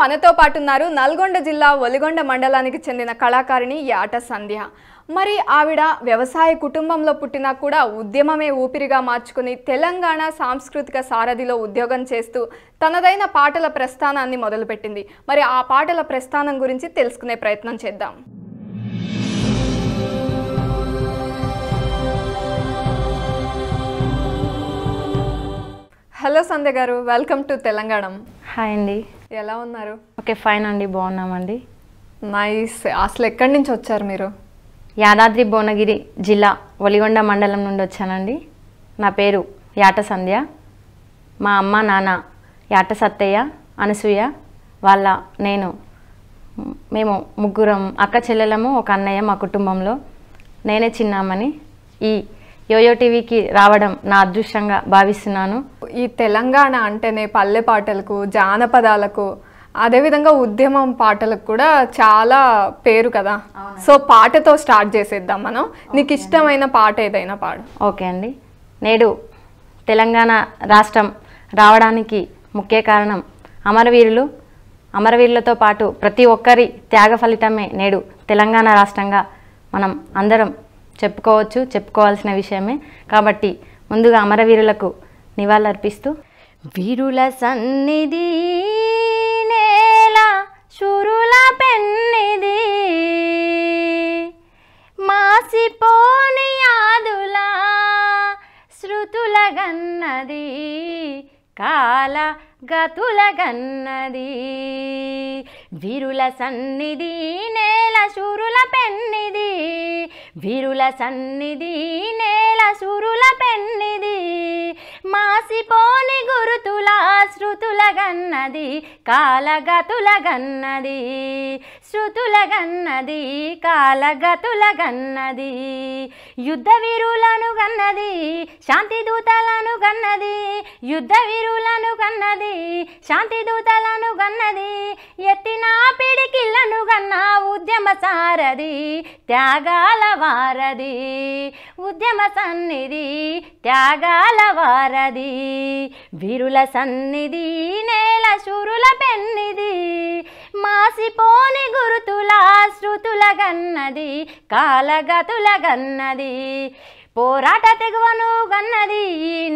మనతో పాటు ఉన్నారు నల్గొండ జిల్లా ఒలిగొండ మండలానికి చెందిన కళాకారిణి యాట సంధ్య మరి ఆవిడ వ్యవసాయ కుటుంబంలో పుట్టినా కూడా ఉద్యమమే ఊపిరిగా మార్చుకుని తెలంగాణ సాంస్కృతిక సారథిలో ఉద్యోగం చేస్తూ తనదైన పాటల ప్రస్థానాన్ని మొదలుపెట్టింది మరి ఆ పాటల ప్రస్థానం గురించి తెలుసుకునే ప్రయత్నం చేద్దాం హలో సంధ్య గారు వెల్కమ్ టు తెలంగాణ హాయ్ అండి ఎలా ఉన్నారు ఓకే ఫైన్ అండి బాగున్నామండి నైస్ అసలు ఎక్కడి నుంచి వచ్చారు మీరు యాదాద్రి భువనగిరి జిల్లా ఒలిగొండ మండలం నుండి వచ్చానండి నా పేరు యాట సంధ్య మా అమ్మ నాన్న యాట సత్తయ్య అనసూయ వాళ్ళ నేను మేము ముగ్గురం అక్క చెల్లెలము ఒక అన్నయ్య మా కుటుంబంలో నేనే చిన్నామని ఈ యోయో టీవీకి రావడం నా అదృష్టంగా భావిస్తున్నాను ఈ తెలంగాణ అంటేనే పల్లె పాటలకు జానపదాలకు అదేవిధంగా ఉద్యమం పాటలకు కూడా చాలా పేరు కదా సో పాటతో స్టార్ట్ చేసేద్దాం మనం నీకు ఇష్టమైన పాట ఏదైనా పాడు ఓకే అండి నేడు తెలంగాణ రాష్ట్రం రావడానికి ముఖ్య కారణం అమరవీరులు అమరవీరులతో పాటు ప్రతి ఒక్కరి త్యాగ ఫలితమే నేడు తెలంగాణ రాష్ట్రంగా మనం అందరం చెప్పుకోవచ్చు చెప్పుకోవాల్సిన విషయమే కాబట్టి ముందుగా అమరవీరులకు నివాళులర్పిస్తూ వీరుల సన్నిధి నేల శురుల పెన్నిది మాసిపోని యాదుల శృతుల గన్నది కాల గతుల గన్నది వీరుల సన్నిధి నేల సూరుల పెన్నిది వీరుల సన్నిధి నేల సూరుల పెన్నిది మాసిపోని గురుతుల శృతుల గన్నది కాలగతుల గన్నది శృతులగన్నది గన్నది యుద్ధ వీరులను గన్నది శాంతి దూతలను గన్నది యుద్ధ వీరులను గన్నది శాంతి దూతలను గన్నది ఎత్తిన పిడికిళ్ళను గన్న ఉద్యమ సారది త్యాగాల వారది ఉద్యమ సన్నిధి త్యాగాల వారది వీరుల సన్నిధి నేల సూరుల పెన్నిది మాసిపోని గురుతుల శృతుల గన్నది కాలగతుల గన్నది పోరాట తెగువను గన్నది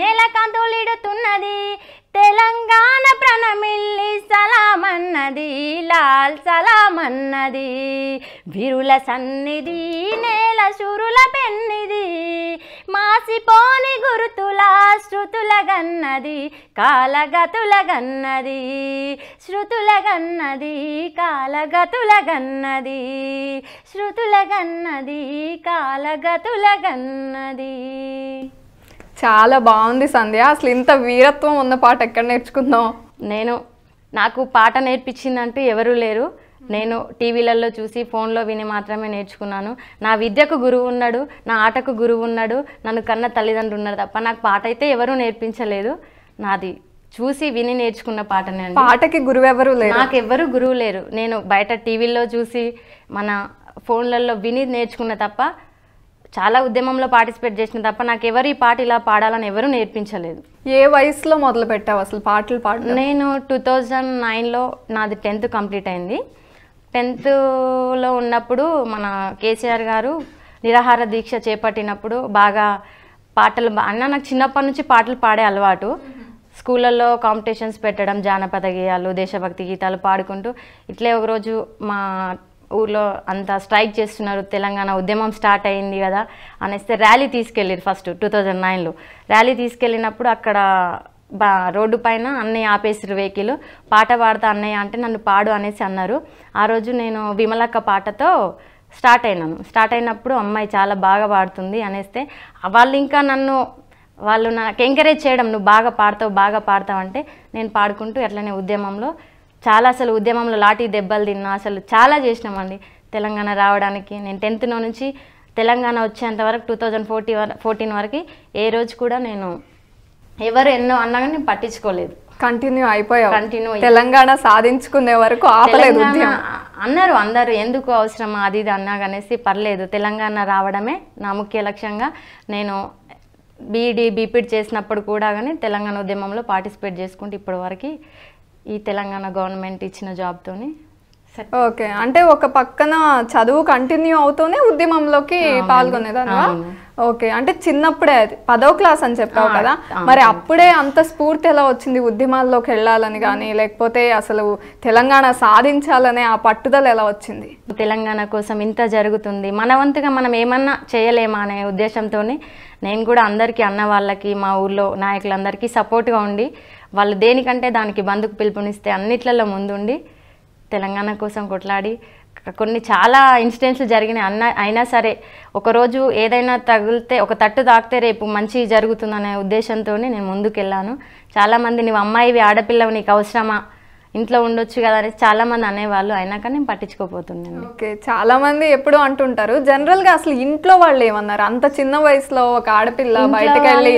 నెల కందులిడుతున్నది తెలంగాణ ప్రణమిల్లి సలామన్నది లాల్ సలామన్నది విరుల సన్నిధి నేల సురుల పెన్నిది మాసిపోని గురుతుల శృతులగన్నది కాలగతులగన్నది శృతులగన్నది కాలగతులగన్నది శృతులగన్నది కాలగతులగన్నది చాలా బాగుంది సంధ్య అసలు ఇంత వీరత్వం ఉన్న పాట ఎక్కడ నేర్చుకుందాం నేను నాకు పాట నేర్పించిందంటూ ఎవరూ లేరు నేను టీవీలలో చూసి ఫోన్లో విని మాత్రమే నేర్చుకున్నాను నా విద్యకు గురువు ఉన్నాడు నా ఆటకు గురువు ఉన్నాడు నన్ను కన్న తల్లిదండ్రులు ఉన్నారు తప్ప నాకు పాట అయితే ఎవరూ నేర్పించలేదు నాది చూసి విని నేర్చుకున్న పాటనే నేను పాటకి గురువు ఎవరు లేరు నాకు ఎవరు గురువు లేరు నేను బయట టీవీల్లో చూసి మన ఫోన్లలో విని నేర్చుకున్న తప్ప చాలా ఉద్యమంలో పార్టిసిపేట్ చేసిన తప్ప నాకు ఎవరు ఈ పాట ఇలా పాడాలని ఎవరు నేర్పించలేదు ఏ వయసులో మొదలు పెట్టావు అసలు పాటలు పాడు నేను టూ థౌజండ్ నైన్లో నాది టెన్త్ కంప్లీట్ అయింది టెన్త్లో ఉన్నప్పుడు మన కేసీఆర్ గారు నిరాహార దీక్ష చేపట్టినప్పుడు బాగా పాటలు అన్న నాకు చిన్నప్పటి నుంచి పాటలు పాడే అలవాటు స్కూళ్ళల్లో కాంపిటీషన్స్ పెట్టడం జానపద గేయాలు దేశభక్తి గీతాలు పాడుకుంటూ ఇట్లే ఒకరోజు మా ఊర్లో అంతా స్ట్రైక్ చేస్తున్నారు తెలంగాణ ఉద్యమం స్టార్ట్ అయింది కదా అనేస్తే ర్యాలీ తీసుకెళ్ళారు ఫస్ట్ టూ థౌజండ్ నైన్లో ర్యాలీ తీసుకెళ్ళినప్పుడు అక్కడ రోడ్డు పైన అన్నయ్య ఆపేసిరు వెహికల్ పాట పాడతా అన్నయ్య అంటే నన్ను పాడు అనేసి అన్నారు ఆ రోజు నేను విమలక్క పాటతో స్టార్ట్ అయినాను స్టార్ట్ అయినప్పుడు అమ్మాయి చాలా బాగా పాడుతుంది అనేస్తే వాళ్ళు ఇంకా నన్ను వాళ్ళు నాకు ఎంకరేజ్ చేయడం నువ్వు బాగా పాడతావు బాగా పాడతావు అంటే నేను పాడుకుంటూ అట్లనే ఉద్యమంలో చాలా అసలు ఉద్యమంలో లాఠీ దెబ్బలు తిన్నా అసలు చాలా చేసినామండి తెలంగాణ రావడానికి నేను టెన్త్లో నుంచి తెలంగాణ వచ్చేంత వరకు టూ థౌజండ్ ఫోర్టీ ఫోర్టీన్ వరకు ఏ రోజు కూడా నేను ఎవరు ఎన్నో అన్నా కానీ పట్టించుకోలేదు కంటిన్యూ అయిపోయావు కంటిన్యూ తెలంగాణ సాధించుకునే వరకు ఆపలేదు అన్నారు అందరు ఎందుకు అవసరం అది ఇది అన్నా కనేసి పర్లేదు తెలంగాణ రావడమే నా ముఖ్య లక్ష్యంగా నేను బీఈడి బీపీడ్ చేసినప్పుడు కూడా కానీ తెలంగాణ ఉద్యమంలో పార్టిసిపేట్ చేసుకుంటూ ఇప్పటివరకు ఈ తెలంగాణ గవర్నమెంట్ ఇచ్చిన జాబ్తోని ఓకే అంటే ఒక పక్కన చదువు కంటిన్యూ అవుతూనే ఉద్యమంలోకి పాల్గొనేదా ఓకే అంటే చిన్నప్పుడే అది పదో క్లాస్ అని చెప్పావు కదా మరి అప్పుడే అంత స్ఫూర్తి ఎలా వచ్చింది ఉద్యమాల్లోకి వెళ్ళాలని కానీ లేకపోతే అసలు తెలంగాణ సాధించాలనే ఆ పట్టుదల ఎలా వచ్చింది తెలంగాణ కోసం ఇంత జరుగుతుంది మన వంతుగా మనం ఏమన్నా చేయలేమా అనే ఉద్దేశంతో నేను కూడా అందరికీ అన్న వాళ్ళకి మా ఊర్లో నాయకులందరికీ సపోర్ట్గా ఉండి వాళ్ళు దేనికంటే దానికి బంధుకు పిలుపునిస్తే అన్నిట్లలో ముందుండి తెలంగాణ కోసం కొట్లాడి కొన్ని చాలా ఇన్సిడెంట్స్ జరిగినాయి అన్న అయినా సరే ఒకరోజు ఏదైనా తగిలితే ఒక తట్టు తాకితే రేపు మంచి జరుగుతుందనే ఉద్దేశంతో నేను ముందుకెళ్ళాను చాలామంది నువ్వు అమ్మాయివి ఆడపిల్లవి నీకు అవసరమా ఇంట్లో ఉండొచ్చు కదా అని చాలామంది అనేవాళ్ళు కానీ నేను పట్టించుకోపోతున్నాను ఓకే చాలామంది ఎప్పుడు అంటుంటారు జనరల్గా అసలు ఇంట్లో వాళ్ళు ఏమన్నారు అంత చిన్న వయసులో ఒక ఆడపిల్ల బయటకు వెళ్ళి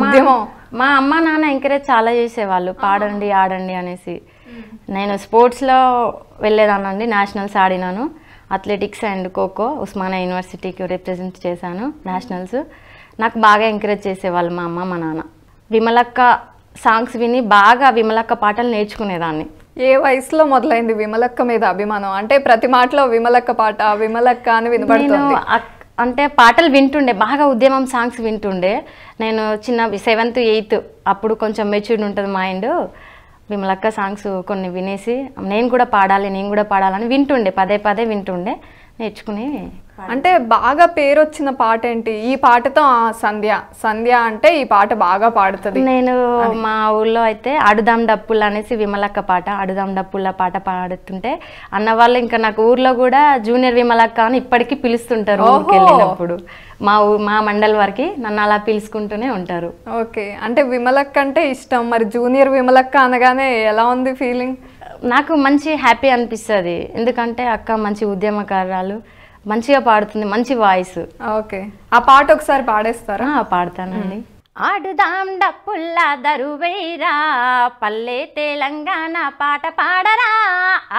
ఉద్యమం మా అమ్మ నాన్న ఎంకరేజ్ చాలా చేసేవాళ్ళు పాడండి ఆడండి అనేసి నేను స్పోర్ట్స్లో వెళ్ళేదానండి నేషనల్స్ ఆడినాను అథ్లెటిక్స్ అండ్ ఖోఖో ఉస్మానా యూనివర్సిటీకి రిప్రజెంట్ చేశాను నేషనల్స్ నాకు బాగా ఎంకరేజ్ చేసేవాళ్ళు మా అమ్మ మా నాన్న విమలక్క సాంగ్స్ విని బాగా విమలక్క పాటలు నేర్చుకునేదాన్ని ఏ వయసులో మొదలైంది విమలక్క మీద అభిమానం అంటే ప్రతి మాటలో విమలక్క పాట విమలక్క అని వినబడుతుంది అంటే పాటలు వింటుండే బాగా ఉద్యమం సాంగ్స్ వింటుండే నేను చిన్న సెవెంత్ ఎయిత్ అప్పుడు కొంచెం మెచ్యూర్డ్ ఉంటుంది మైండ్ విమలక్క సాంగ్స్ కొన్ని వినేసి నేను కూడా పాడాలి నేను కూడా పాడాలని వింటుండే పదే పదే వింటుండే నేర్చుకుని అంటే బాగా పేరు వచ్చిన పాట ఏంటి ఈ పాటతో సంధ్య సంధ్య అంటే ఈ పాట బాగా పాడుతుంది నేను మా ఊళ్ళో అయితే అడుదాం డప్పులు అనేసి విమలక్క పాట అడుదాం డప్పుల పాట పాడుతుంటే అన్న వాళ్ళు ఇంకా నాకు ఊర్లో కూడా జూనియర్ విమలక్క అని ఇప్పటికీ పిలుస్తుంటారు ఊరికి వెళ్ళినప్పుడు మా మా మండల్ వారికి నన్ను అలా పిలుచుకుంటూనే ఉంటారు ఓకే అంటే విమలక్క అంటే ఇష్టం మరి జూనియర్ విమలక్క అనగానే ఎలా ఉంది ఫీలింగ్ నాకు మంచి హ్యాపీ అనిపిస్తుంది ఎందుకంటే అక్క మంచి ఉద్యమకారాలు మంచిగా పాడుతుంది మంచి వాయిస్ ఓకే ఆ పాట ఒకసారి పాడేస్తారా పాడతానండి ఆడుదాం డప్పుల్ల దరువైరా పల్లె తెలంగాణ పాట పాడరా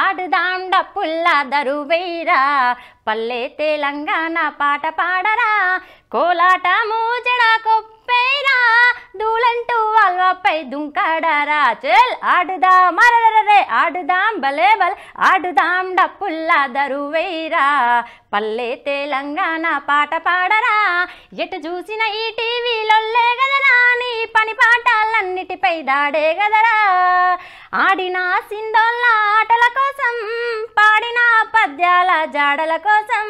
ఆడుదాం డప్పుల్ల దరువైరా పల్లె తెలంగాణ పాట పాడరా కోలాట మూజడా కొప్ప పేరా దూలంటూ వాళ్ళపై దుంకాడారా చెల్ ఆడుదాం అరరరే ఆడుదాం బలే బల్ ఆడుదాం డప్పుల్లా దరువైరా పల్లె తెలంగాణ పాట పాడరా ఎటు చూసిన ఈ టీవీలొల్లే కదరా నీ పని పాటలన్నిటిపై దాడే కదరా ఆడిన సిందోళ్ళ ఆటల కోసం పాడిన పద్యాల జాడల కోసం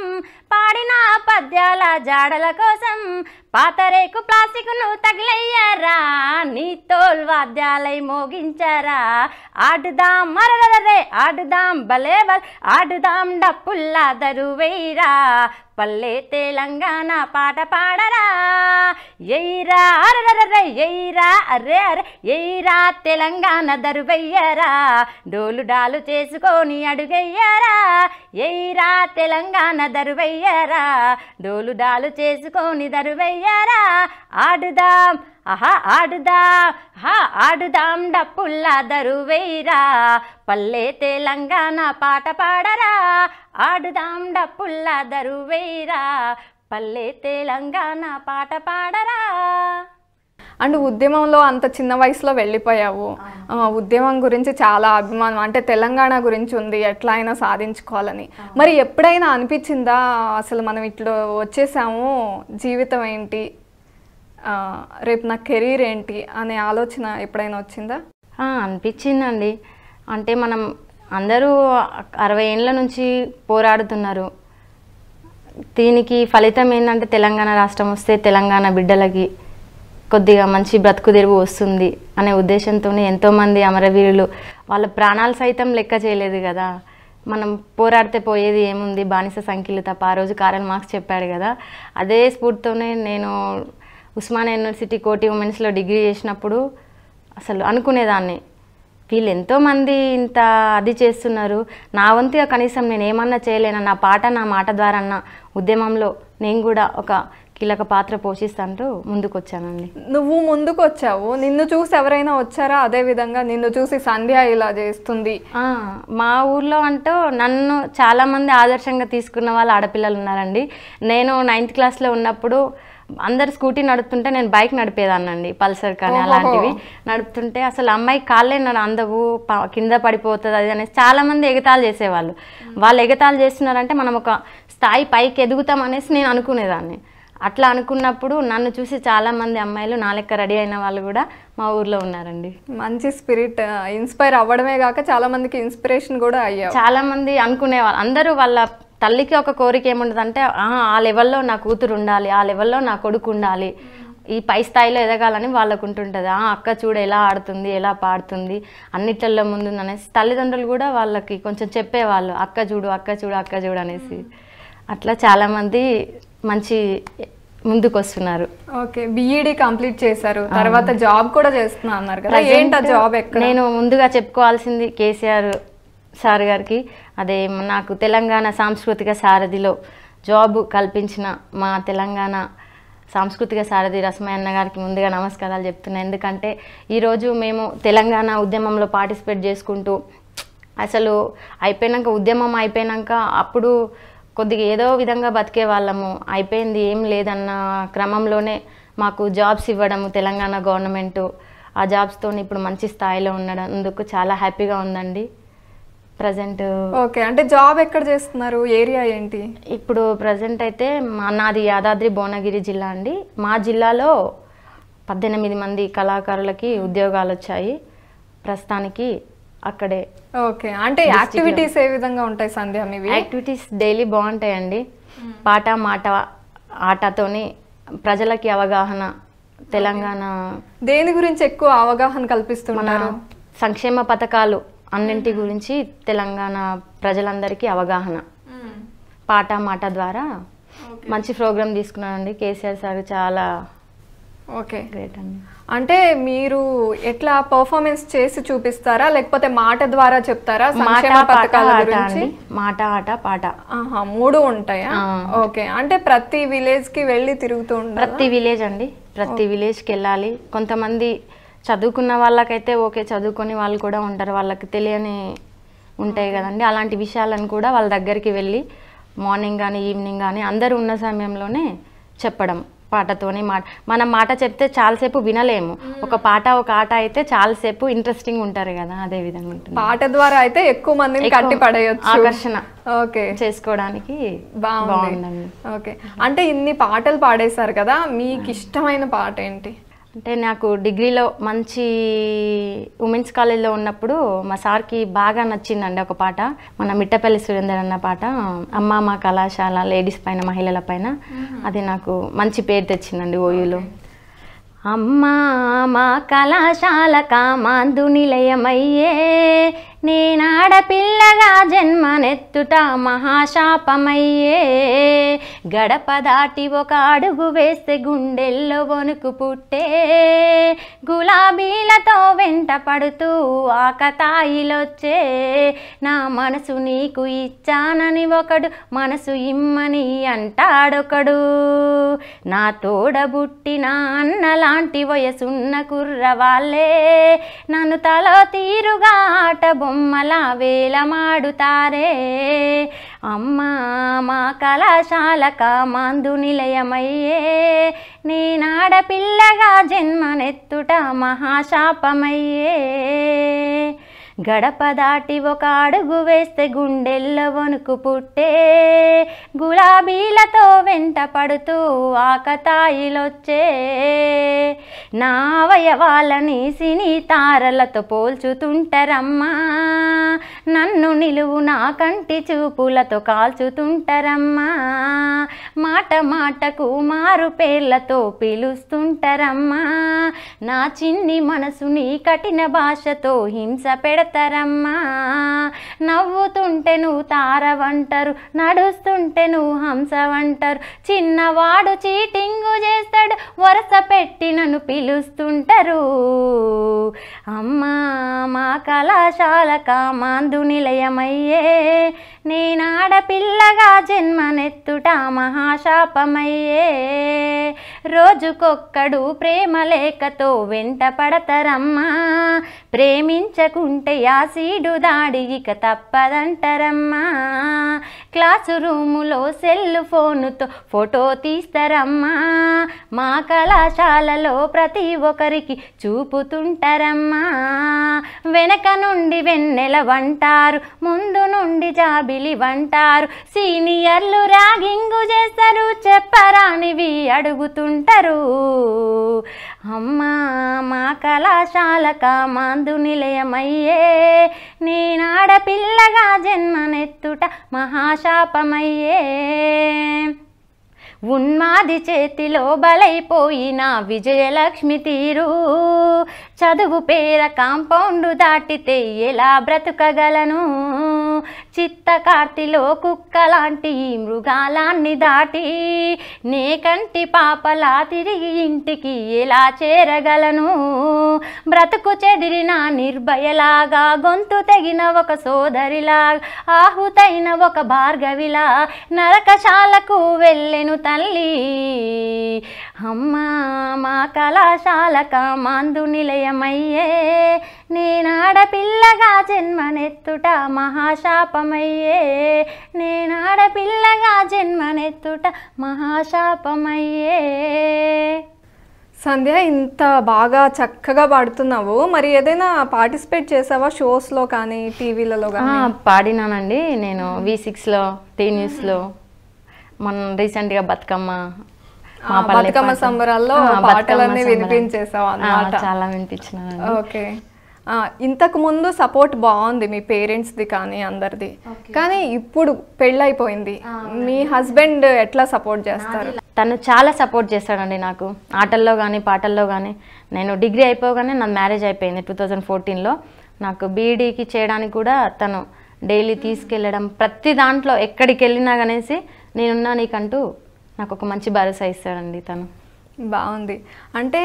పాడిన పద్యాల జాడల కోసం పాతరేకు ప్లాస్టిక్ను తగిలయ్యారా నీ తోల్ వాద్యాలై మోగించారా ఆడుదాం మరదరే ఆడుదాం బలేబల్ ఆడుదాం డప్పుల్లా దరువైరా పల్లె తెలంగాణ పాట పాడరా ఎయిరా అరరరరే ఎయిరా అర్రే అరే ఎయిరా తెలంగాణ దరువయ్యరా డోలు డాలు చేసుకొని అడుగయ్యారా ఎయిరా తెలంగాణ దరువయ్యరా డోలు డాలు చేసుకొని దరువయ్యారా ఆడుదాం ఆహా ఆడుదాం హా ఆడుదాం డప్పుల్లా దరువైరా పల్లె తెలంగాణ పాట పాడరా ఆడుదాం డప్పుల్ల దరువేరా పల్లె తెలంగాణ పాట పాడరా అండ్ ఉద్యమంలో అంత చిన్న వయసులో వెళ్ళిపోయావు ఉద్యమం గురించి చాలా అభిమానం అంటే తెలంగాణ గురించి ఉంది ఎట్లా అయినా సాధించుకోవాలని మరి ఎప్పుడైనా అనిపించిందా అసలు మనం ఇట్లా వచ్చేసాము జీవితం ఏంటి రేపు నా కెరీర్ ఏంటి అనే ఆలోచన ఎప్పుడైనా వచ్చిందా అనిపించిందండి అంటే మనం అందరూ అరవై ఏళ్ళ నుంచి పోరాడుతున్నారు దీనికి ఫలితం ఏంటంటే తెలంగాణ రాష్ట్రం వస్తే తెలంగాణ బిడ్డలకి కొద్దిగా మంచి బ్రతుకు తెరువు వస్తుంది అనే ఉద్దేశంతోనే ఎంతోమంది అమరవీరులు వాళ్ళ ప్రాణాలు సైతం లెక్క చేయలేదు కదా మనం పోరాడితే పోయేది ఏముంది బానిస సంఖ్యలు తప్ప ఆ రోజు కారల్ మార్క్స్ చెప్పాడు కదా అదే స్ఫూర్తితోనే నేను ఉస్మాన్ యూనివర్సిటీ కోటి ఉమెన్స్లో డిగ్రీ చేసినప్పుడు అసలు అనుకునేదాన్ని వీళ్ళు ఎంతోమంది ఇంత అది చేస్తున్నారు నా వంతుగా కనీసం నేను ఏమన్నా చేయలేన నా పాట నా మాట ద్వారా అన్న ఉద్యమంలో నేను కూడా ఒక కీలక పాత్ర పోషిస్తాంటూ ముందుకొచ్చానండి నువ్వు ముందుకు వచ్చావు నిన్ను చూసి ఎవరైనా వచ్చారా అదే విధంగా నిన్ను చూసి సంధ్య ఇలా చేస్తుంది మా ఊర్లో అంటూ నన్ను చాలామంది ఆదర్శంగా తీసుకున్న వాళ్ళు ఆడపిల్లలు ఉన్నారండి నేను నైన్త్ క్లాస్లో ఉన్నప్పుడు అందరు స్కూటీ నడుపుతుంటే నేను బైక్ నడిపేదాన్నండి పల్సర్ కానీ అలాంటివి నడుపుతుంటే అసలు అమ్మాయి కాళ్ళే నన్ను అందవు కింద పడిపోతుంది అది అనేసి చాలామంది ఎగతాలు చేసేవాళ్ళు వాళ్ళు ఎగతాలు చేస్తున్నారంటే మనం ఒక స్థాయి పైకి ఎదుగుతాం అనేసి నేను అనుకునేదాన్ని అట్లా అనుకున్నప్పుడు నన్ను చూసి చాలామంది అమ్మాయిలు నా లెక్క రెడీ అయిన వాళ్ళు కూడా మా ఊర్లో ఉన్నారండి మంచి స్పిరిట్ ఇన్స్పైర్ అవ్వడమే కాక చాలామందికి ఇన్స్పిరేషన్ కూడా అయ్యారు చాలామంది అనుకునేవాళ్ళు అందరూ వాళ్ళ తల్లికి ఒక కోరిక ఏముండదంటే ఆ లెవెల్లో నా కూతురు ఉండాలి ఆ లెవెల్లో నా కొడుకు ఉండాలి ఈ పై స్థాయిలో ఎదగాలని వాళ్ళకు ఉంటుంటుంది ఆ అక్క చూడు ఎలా ఆడుతుంది ఎలా పాడుతుంది అన్నిట్లలో ముందు అనేసి తల్లిదండ్రులు కూడా వాళ్ళకి కొంచెం చెప్పేవాళ్ళు అక్క చూడు అక్క చూడు అక్క చూడు అనేసి అట్లా చాలామంది మంచి ముందుకు వస్తున్నారు ఓకే బీఈడీ కంప్లీట్ చేశారు తర్వాత జాబ్ కూడా చేస్తున్నా అన్నారు కదా ఏంటి జాబ్ నేను ముందుగా చెప్పుకోవాల్సింది కేసీఆర్ సార్ గారికి అదే నాకు తెలంగాణ సాంస్కృతిక సారథిలో జాబ్ కల్పించిన మా తెలంగాణ సాంస్కృతిక సారథి రసమయన్న గారికి ముందుగా నమస్కారాలు చెప్తున్నాను ఎందుకంటే ఈరోజు మేము తెలంగాణ ఉద్యమంలో పార్టిసిపేట్ చేసుకుంటూ అసలు అయిపోయినాక ఉద్యమం అయిపోయినాక అప్పుడు కొద్దిగా ఏదో విధంగా బతికే వాళ్ళము అయిపోయింది ఏం లేదన్న క్రమంలోనే మాకు జాబ్స్ ఇవ్వడము తెలంగాణ గవర్నమెంటు ఆ జాబ్స్తో ఇప్పుడు మంచి స్థాయిలో ఉండడం అందుకు చాలా హ్యాపీగా ఉందండి ప్రజెంట్ ఓకే అంటే జాబ్ ఎక్కడ చేస్తున్నారు ఏరియా ఏంటి ఇప్పుడు ప్రజెంట్ అయితే మా నాది యాదాద్రి భువనగిరి జిల్లా అండి మా జిల్లాలో పద్దెనిమిది మంది కళాకారులకి ఉద్యోగాలు వచ్చాయి ప్రస్తుతానికి అక్కడే ఓకే అంటే యాక్టివిటీస్ ఏ విధంగా ఉంటాయి సంధ్య మీ యాక్టివిటీస్ డైలీ బాగుంటాయండి పాట మాట ఆటతోని ప్రజలకి అవగాహన తెలంగాణ దేని గురించి ఎక్కువ అవగాహన కల్పిస్తున్నారు సంక్షేమ పథకాలు అన్నింటి గురించి తెలంగాణ ప్రజలందరికీ అవగాహన పాట మాట ద్వారా మంచి ప్రోగ్రామ్ తీసుకున్నానండి కేసీఆర్ సార్ చాలా ఓకే గ్రేట్ అండి అంటే మీరు ఎట్లా పర్ఫార్మెన్స్ చేసి చూపిస్తారా లేకపోతే మాట ద్వారా చెప్తారా మాట ఆట పాట మూడు ఉంటాయా ఓకే అంటే ప్రతి విలేజ్ కి వెళ్ళి తిరుగుతూ ప్రతి విలేజ్ అండి ప్రతి విలేజ్కి వెళ్ళాలి కొంతమంది చదువుకున్న వాళ్ళకైతే ఓకే చదువుకొని వాళ్ళు కూడా ఉంటారు వాళ్ళకి తెలియని ఉంటాయి కదండి అలాంటి విషయాలను కూడా వాళ్ళ దగ్గరికి వెళ్ళి మార్నింగ్ కానీ ఈవినింగ్ కానీ అందరూ ఉన్న సమయంలోనే చెప్పడం పాటతోనే మాట మనం మాట చెప్తే చాలాసేపు వినలేము ఒక పాట ఒక ఆట అయితే చాలాసేపు ఇంట్రెస్టింగ్ ఉంటారు కదా అదే విధంగా ఉంటుంది పాట ద్వారా అయితే ఎక్కువ మంది కట్టి పడేయచ్చు ఆకర్షణ ఓకే చేసుకోవడానికి బాగుందండి ఓకే అంటే ఇన్ని పాటలు పాడేశారు కదా మీకు ఇష్టమైన పాట ఏంటి అంటే నాకు డిగ్రీలో మంచి ఉమెన్స్ కాలేజ్లో ఉన్నప్పుడు మా సార్కి బాగా నచ్చిందండి ఒక పాట మన మిట్టపల్లి సురేందర్ అన్న పాట అమ్మ మా కళాశాల లేడీస్ పైన మహిళల పైన అది నాకు మంచి పేరు తెచ్చిందండి ఓయూలో అమ్మా మా కళాశాల కామాందు నిలయమయ్యే నేనాడపిల్లగా నెత్తుట మహాశాపమయ్యే గడప దాటి ఒక అడుగు వేస్తే గుండెల్లో వణుకు పుట్టే గులాబీలతో వెంట పడుతూ ఆకతాయిలొచ్చే నా మనసు నీకు ఇచ్చానని ఒకడు మనసు ఇమ్మని అంటాడొకడు నా తోడబుట్టి అన్న లాంటి వయసున్న కుర్రవాళ్ళే నన్ను తల తీరుగా ఆట బొమ్మల వేలమాడుతారే అమ్మ మా కళాశాలక మందు నిలయమయ్యే నేనాడపిల్లగా జన్మనెత్తుట మహాశాపమయ్యే గడప దాటి ఒక అడుగు వేస్తే గుండెల్లో వణుకు పుట్టే గులాబీలతో వెంట పడుతూ ఆకతాయిలొచ్చే నా అవయవాలని సినీ తారలతో పోల్చుతుంటారమ్మా నన్ను నిలువు నా కంటి చూపులతో కాల్చుతుంటారమ్మా మాట మాటకు మారు పేర్లతో పిలుస్తుంటారమ్మా నా చిన్ని మనసుని కఠిన భాషతో హింస పెడ పెడతారమ్మా నవ్వుతుంటే నువ్వు తారవంటారు నడుస్తుంటే నువ్వు హంసవంటారు చిన్నవాడు చీటింగు చేస్తాడు వరస పెట్టి నన్ను పిలుస్తుంటారు అమ్మా మా కళాశాల కామాందు నిలయమయ్యే నేనాడపిల్లగా జన్మనెత్తుట మహాశాపమయ్యే రోజుకొక్కడు ప్రేమ లేకతో వెంట పడతరమ్మా ప్రేమించకుంటే ఆ సీడు దాడి ఇక తప్పదంటరమ్మా క్లాస్ రూములో సెల్ ఫోనుతో ఫోటో తీస్తారమ్మా మా కళాశాలలో ప్రతి ఒక్కరికి చూపుతుంటారమ్మా వెనక నుండి వెన్నెల వంటారు ముందు నుండి జాబిలి వంటారు సీనియర్లు ర్యాగింగు చేస్తారు చెప్పరానివి అడుగుతుంటారు అమ్మా మా కళాశాల కామాందు నిలయమయ్యే నేనాడ పిల్లగా జన్మనెత్తుట మహాశాపమయ్యే ఉన్మాది చేతిలో బలైపోయిన విజయలక్ష్మి తీరు చదువు పేర కాంపౌండు దాటితే ఎలా బ్రతుకగలను చిత్తకార్తిలో కుక్కలాంటి మృగాలాన్ని దాటి నే కంటి పాపలా తిరిగి ఇంటికి ఎలా చేరగలను బ్రతుకు చెదిరిన నిర్భయలాగా గొంతు తెగిన ఒక సోదరిలా ఆహుతైన ఒక భార్గవిలా నరకశాలకు వెళ్ళెను తల్లి అమ్మా మా కళాశాలక కమాందు నిలయమయ్యే నేనాడపిల్లగా జన్మనెత్తుట మహాశాపమయ్యే నేనాడపిల్లగా జన్మనెత్తుట మహాశాపమయ్యే సంధ్య ఇంత బాగా చక్కగా పాడుతున్నావు మరి ఏదైనా పార్టిసిపేట్ చేసావా షోస్లో కానీ టీవీలలో కానీ పాడినానండి నేను వి సిక్స్లో టీ న్యూస్లో మొన్న రీసెంట్గా బతుకమ్మ బతుకమ్మ సంబరాల్లో పాటలన్నీ వినిపించేసావు చాలా వినిపించిన ఓకే ఇంతకు ముందు సపోర్ట్ బాగుంది మీ పేరెంట్స్ది కానీ అందరిది కానీ ఇప్పుడు పెళ్ళైపోయింది మీ హస్బెండ్ ఎట్లా సపోర్ట్ చేస్తారు తను చాలా సపోర్ట్ చేస్తాడండి నాకు ఆటల్లో కానీ పాటల్లో కానీ నేను డిగ్రీ అయిపోగానే నా మ్యారేజ్ అయిపోయింది టూ థౌజండ్ ఫోర్టీన్లో నాకు బీఈడీకి చేయడానికి కూడా తను డైలీ తీసుకెళ్ళడం ప్రతి దాంట్లో ఎక్కడికి వెళ్ళినా కనేసి నేనున్నా నీకంటూ నాకు ఒక మంచి భరోసా ఇస్తాడండి తను బాగుంది అంటే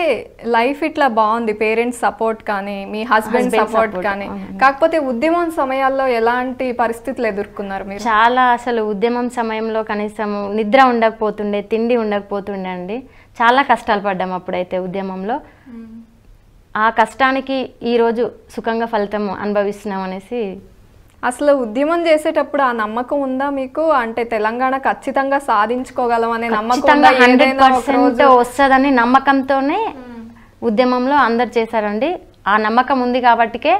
లైఫ్ ఇట్లా బాగుంది పేరెంట్స్ సపోర్ట్ కానీ మీ హస్బెండ్ సపోర్ట్ కానీ కాకపోతే ఉద్యమం సమయాల్లో ఎలాంటి పరిస్థితులు ఎదుర్కొన్నారు మీరు చాలా అసలు ఉద్యమం సమయంలో కనీసం నిద్ర ఉండకపోతుండే తిండి ఉండకపోతుండే అండి చాలా కష్టాలు పడ్డాం అప్పుడైతే ఉద్యమంలో ఆ కష్టానికి ఈరోజు సుఖంగా ఫలితం అనుభవిస్తున్నాం అనేసి అసలు ఉద్యమం చేసేటప్పుడు ఆ నమ్మకం ఉందా మీకు అంటే తెలంగాణ ఖచ్చితంగా సాధించుకోగలం అనే నమ్మకం వస్తుందని నమ్మకంతోనే ఉద్యమంలో అందరు చేశారండి ఆ నమ్మకం ఉంది కాబట్టికే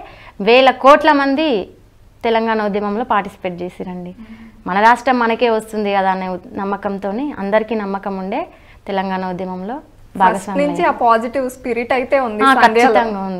వేల కోట్ల మంది తెలంగాణ ఉద్యమంలో పార్టిసిపేట్ చేసిరండి మన రాష్ట్రం మనకే వస్తుంది కదా అనే నమ్మకంతో అందరికీ నమ్మకం ఉండే తెలంగాణ ఉద్యమంలో నుంచి ఆ పాజిటివ్ స్పిరిట్ అయితే ఉంది ఖచ్చితంగా ఉంది